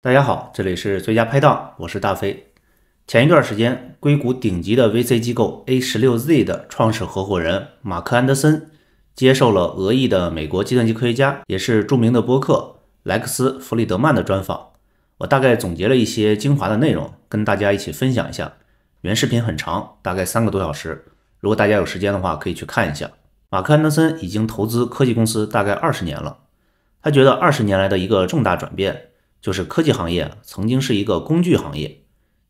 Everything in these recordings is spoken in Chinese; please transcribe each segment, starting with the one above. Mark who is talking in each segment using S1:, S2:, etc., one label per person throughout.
S1: 大家好，这里是最佳拍档，我是大飞。前一段时间，硅谷顶级的 VC 机构 A 十六 Z 的创始合伙人马克安德森接受了俄裔的美国计算机科学家，也是著名的播客莱克斯弗里德曼的专访。我大概总结了一些精华的内容，跟大家一起分享一下。原视频很长，大概三个多小时，如果大家有时间的话，可以去看一下。马克安德森已经投资科技公司大概二十年了，他觉得二十年来的一个重大转变。就是科技行业曾经是一个工具行业，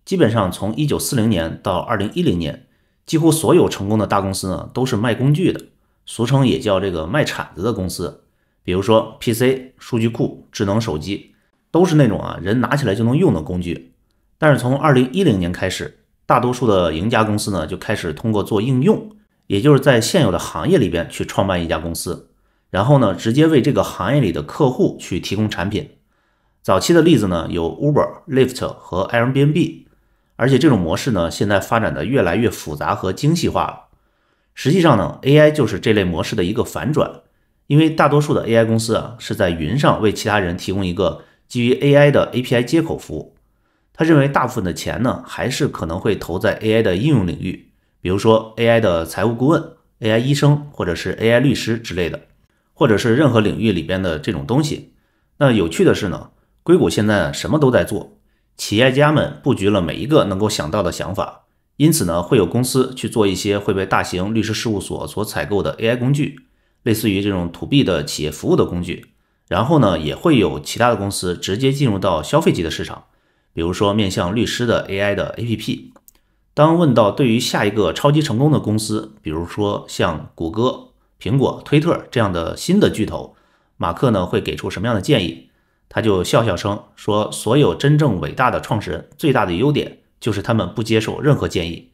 S1: 基本上从一九四零年到二零一零年，几乎所有成功的大公司呢都是卖工具的，俗称也叫这个卖铲子的公司。比如说 PC、数据库、智能手机，都是那种啊人拿起来就能用的工具。但是从二零一零年开始，大多数的赢家公司呢就开始通过做应用，也就是在现有的行业里边去创办一家公司，然后呢直接为这个行业里的客户去提供产品。早期的例子呢有 Uber、Lyft 和 Airbnb，而且这种模式呢现在发展的越来越复杂和精细化了。实际上呢，AI 就是这类模式的一个反转，因为大多数的 AI 公司啊是在云上为其他人提供一个基于 AI 的 API 接口服务。他认为大部分的钱呢还是可能会投在 AI 的应用领域，比如说 AI 的财务顾问、AI 医生或者是 AI 律师之类的，或者是任何领域里边的这种东西。那有趣的是呢。硅谷现在什么都在做，企业家们布局了每一个能够想到的想法，因此呢，会有公司去做一些会被大型律师事务所所采购的 AI 工具，类似于这种 to B 的企业服务的工具。然后呢，也会有其他的公司直接进入到消费级的市场，比如说面向律师的 AI 的 APP。当问到对于下一个超级成功的公司，比如说像谷歌、苹果、推特这样的新的巨头，马克呢会给出什么样的建议？他就笑笑声说：“所有真正伟大的创始人最大的优点就是他们不接受任何建议。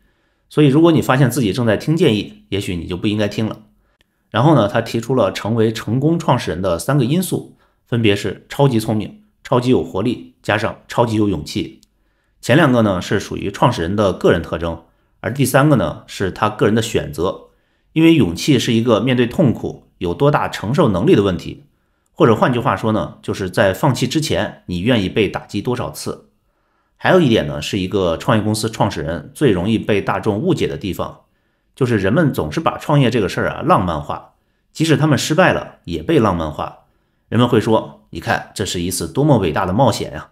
S1: 所以，如果你发现自己正在听建议，也许你就不应该听了。”然后呢，他提出了成为成功创始人的三个因素，分别是超级聪明、超级有活力，加上超级有勇气。前两个呢是属于创始人的个人特征，而第三个呢是他个人的选择，因为勇气是一个面对痛苦有多大承受能力的问题。或者换句话说呢，就是在放弃之前，你愿意被打击多少次？还有一点呢，是一个创业公司创始人最容易被大众误解的地方，就是人们总是把创业这个事儿啊浪漫化，即使他们失败了，也被浪漫化。人们会说：“你看，这是一次多么伟大的冒险呀！”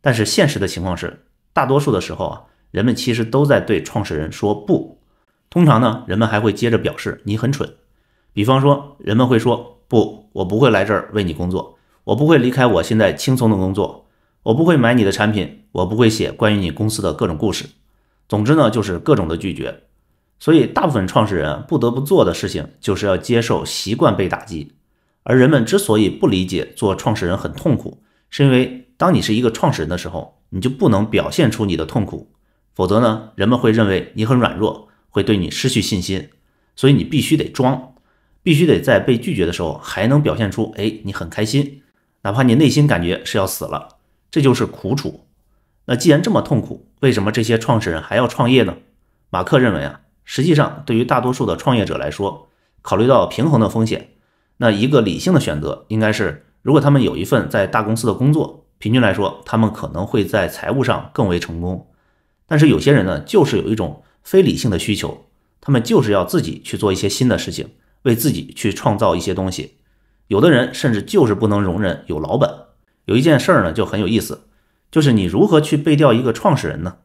S1: 但是现实的情况是，大多数的时候啊，人们其实都在对创始人说不。通常呢，人们还会接着表示：“你很蠢。”比方说，人们会说。不，我不会来这儿为你工作。我不会离开我现在轻松的工作。我不会买你的产品。我不会写关于你公司的各种故事。总之呢，就是各种的拒绝。所以，大部分创始人不得不做的事情，就是要接受习惯被打击。而人们之所以不理解做创始人很痛苦，是因为当你是一个创始人的时候，你就不能表现出你的痛苦，否则呢，人们会认为你很软弱，会对你失去信心。所以，你必须得装。必须得在被拒绝的时候，还能表现出哎，你很开心，哪怕你内心感觉是要死了，这就是苦楚。那既然这么痛苦，为什么这些创始人还要创业呢？马克认为啊，实际上对于大多数的创业者来说，考虑到平衡的风险，那一个理性的选择应该是，如果他们有一份在大公司的工作，平均来说，他们可能会在财务上更为成功。但是有些人呢，就是有一种非理性的需求，他们就是要自己去做一些新的事情。为自己去创造一些东西，有的人甚至就是不能容忍有老板。有一件事儿呢，就很有意思，就是你如何去背调一个创始人呢？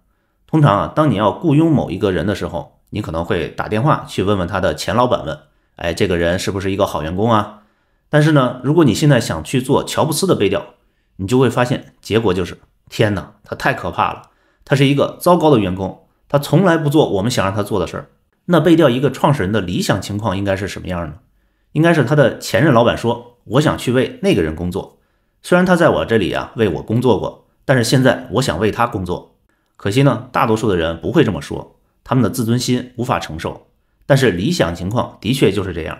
S1: 通常啊，当你要雇佣某一个人的时候，你可能会打电话去问问他的前老板，问，哎，这个人是不是一个好员工啊？但是呢，如果你现在想去做乔布斯的背调，你就会发现结果就是，天哪，他太可怕了，他是一个糟糕的员工，他从来不做我们想让他做的事儿。那背调一个创始人的理想情况应该是什么样呢？应该是他的前任老板说：“我想去为那个人工作，虽然他在我这里啊为我工作过，但是现在我想为他工作。”可惜呢，大多数的人不会这么说，他们的自尊心无法承受。但是理想情况的确就是这样。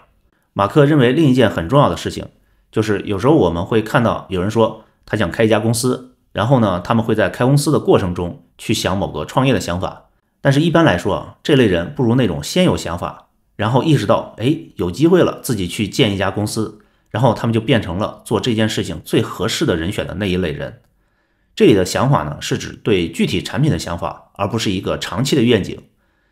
S1: 马克认为另一件很重要的事情就是，有时候我们会看到有人说他想开一家公司，然后呢，他们会在开公司的过程中去想某个创业的想法。但是一般来说啊，这类人不如那种先有想法，然后意识到哎有机会了，自己去建一家公司，然后他们就变成了做这件事情最合适的人选的那一类人。这里的想法呢，是指对具体产品的想法，而不是一个长期的愿景。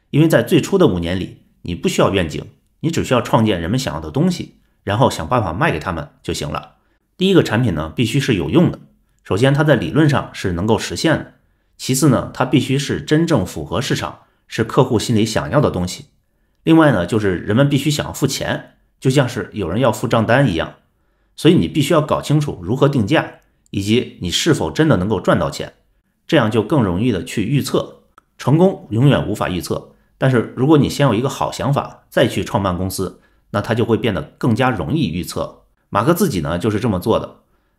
S1: 因为在最初的五年里，你不需要愿景，你只需要创建人们想要的东西，然后想办法卖给他们就行了。第一个产品呢，必须是有用的，首先它在理论上是能够实现的。其次呢，它必须是真正符合市场，是客户心里想要的东西。另外呢，就是人们必须想要付钱，就像是有人要付账单一样。所以你必须要搞清楚如何定价，以及你是否真的能够赚到钱。这样就更容易的去预测成功，永远无法预测。但是如果你先有一个好想法，再去创办公司，那它就会变得更加容易预测。马克自己呢就是这么做的。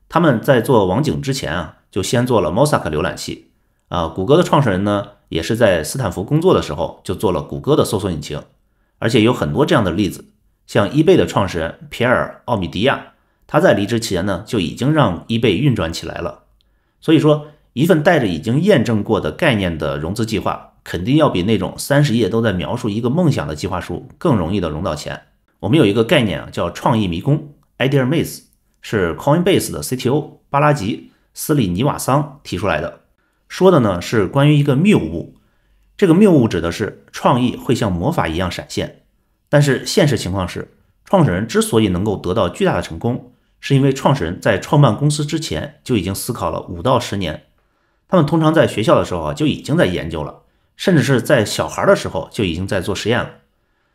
S1: 他们在做网景之前啊，就先做了 m o a i c 浏览器。啊，谷歌的创始人呢，也是在斯坦福工作的时候就做了谷歌的搜索引擎，而且有很多这样的例子，像 eBay 的创始人皮埃尔·奥米迪亚，他在离职前呢就已经让 eBay 运转起来了。所以说，一份带着已经验证过的概念的融资计划，肯定要比那种三十页都在描述一个梦想的计划书更容易的融到钱。我们有一个概念啊，叫创意迷宫 （idea maze），是 Coinbase 的 CTO 巴拉吉·斯里尼瓦桑提出来的。说的呢是关于一个谬误，这个谬误指的是创意会像魔法一样闪现，但是现实情况是，创始人之所以能够得到巨大的成功，是因为创始人在创办公司之前就已经思考了五到十年，他们通常在学校的时候啊就已经在研究了，甚至是在小孩的时候就已经在做实验了，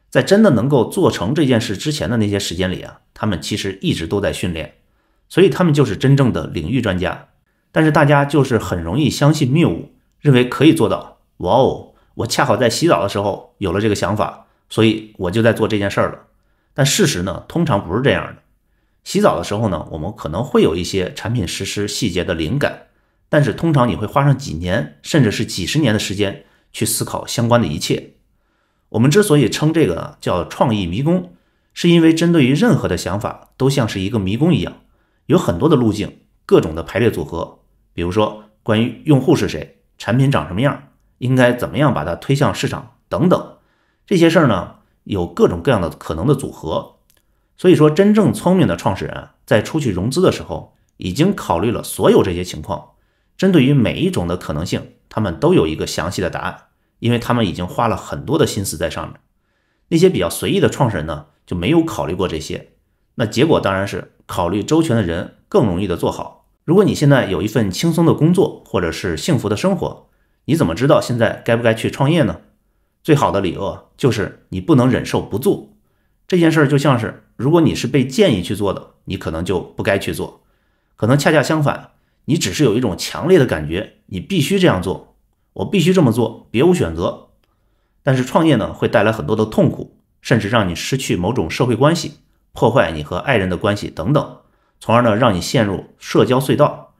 S1: 在真的能够做成这件事之前的那些时间里啊，他们其实一直都在训练，所以他们就是真正的领域专家。但是大家就是很容易相信谬误，认为可以做到。哇哦！我恰好在洗澡的时候有了这个想法，所以我就在做这件事了。但事实呢，通常不是这样的。洗澡的时候呢，我们可能会有一些产品实施细节的灵感，但是通常你会花上几年，甚至是几十年的时间去思考相关的一切。我们之所以称这个叫创意迷宫，是因为针对于任何的想法，都像是一个迷宫一样，有很多的路径，各种的排列组合。比如说，关于用户是谁，产品长什么样，应该怎么样把它推向市场等等这些事儿呢，有各种各样的可能的组合。所以说，真正聪明的创始人在出去融资的时候，已经考虑了所有这些情况，针对于每一种的可能性，他们都有一个详细的答案，因为他们已经花了很多的心思在上面。那些比较随意的创始人呢，就没有考虑过这些，那结果当然是考虑周全的人更容易的做好。如果你现在有一份轻松的工作，或者是幸福的生活，你怎么知道现在该不该去创业呢？最好的理由啊，就是你不能忍受不做这件事儿。就像是如果你是被建议去做的，你可能就不该去做。可能恰恰相反，你只是有一种强烈的感觉，你必须这样做，我必须这么做，别无选择。但是创业呢，会带来很多的痛苦，甚至让你失去某种社会关系，破坏你和爱人的关系等等。从而呢，让你陷入社交隧道。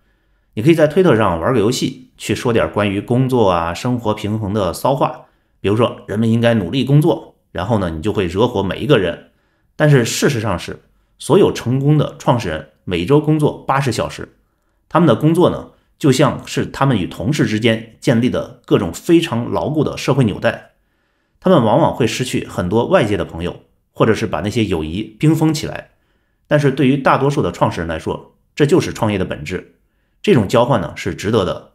S1: 你可以在推特上玩个游戏，去说点关于工作啊、生活平衡的骚话，比如说人们应该努力工作。然后呢，你就会惹火每一个人。但是事实上是，所有成功的创始人每周工作八十小时，他们的工作呢，就像是他们与同事之间建立的各种非常牢固的社会纽带。他们往往会失去很多外界的朋友，或者是把那些友谊冰封起来。但是对于大多数的创始人来说，这就是创业的本质。这种交换呢是值得的。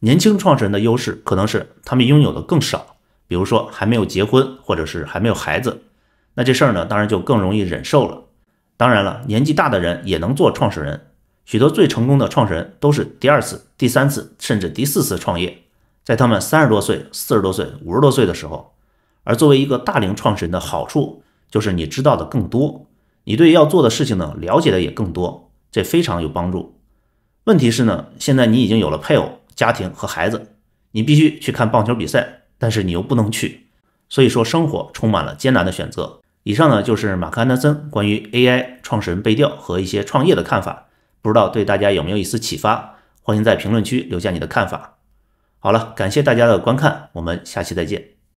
S1: 年轻创始人的优势可能是他们拥有的更少，比如说还没有结婚，或者是还没有孩子。那这事儿呢，当然就更容易忍受了。当然了，年纪大的人也能做创始人。许多最成功的创始人都是第二次、第三次，甚至第四次创业，在他们三十多岁、四十多岁、五十多岁的时候。而作为一个大龄创始人的好处就是你知道的更多。你对要做的事情呢了解的也更多，这非常有帮助。问题是呢，现在你已经有了配偶、家庭和孩子，你必须去看棒球比赛，但是你又不能去。所以说，生活充满了艰难的选择。以上呢就是马克·安德森关于 AI 创始人被调和一些创业的看法，不知道对大家有没有一丝启发？欢迎在评论区留下你的看法。好了，感谢大家的观看，我们下期再见。